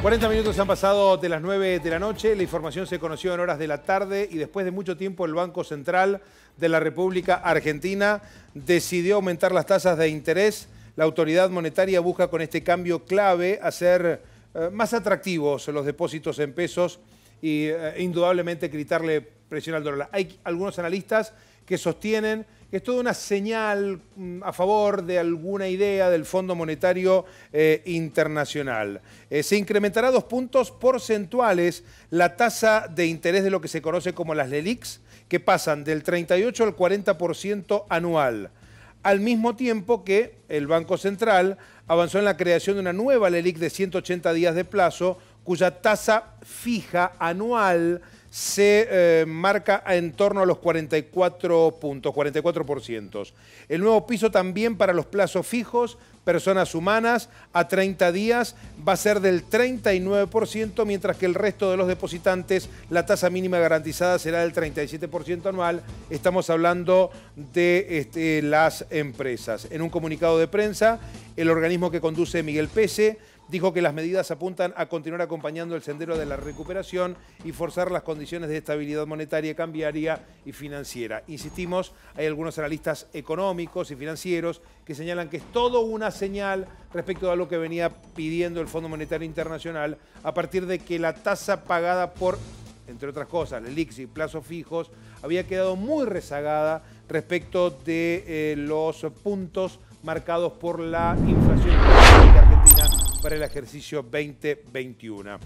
40 minutos han pasado de las 9 de la noche, la información se conoció en horas de la tarde y después de mucho tiempo el Banco Central de la República Argentina decidió aumentar las tasas de interés. La autoridad monetaria busca con este cambio clave hacer eh, más atractivos los depósitos en pesos y eh, indudablemente gritarle presión al dólar. Hay algunos analistas que sostienen que es toda una señal mm, a favor de alguna idea del Fondo Monetario eh, Internacional. Eh, se incrementará dos puntos porcentuales la tasa de interés de lo que se conoce como las LELICs, que pasan del 38 al 40% anual, al mismo tiempo que el Banco Central avanzó en la creación de una nueva LELIC de 180 días de plazo, cuya tasa fija anual se eh, marca en torno a los 44 puntos, 44%. El nuevo piso también para los plazos fijos, personas humanas, a 30 días va a ser del 39%, mientras que el resto de los depositantes, la tasa mínima garantizada será del 37% anual. Estamos hablando de este, las empresas. En un comunicado de prensa, el organismo que conduce Miguel Pese Dijo que las medidas apuntan a continuar acompañando el sendero de la recuperación y forzar las condiciones de estabilidad monetaria, cambiaria y financiera. Insistimos, hay algunos analistas económicos y financieros que señalan que es todo una señal respecto a lo que venía pidiendo el Fondo Monetario Internacional a partir de que la tasa pagada por entre otras cosas, el ICSI, plazos fijos, había quedado muy rezagada respecto de eh, los puntos marcados por la inflación para el ejercicio 2021.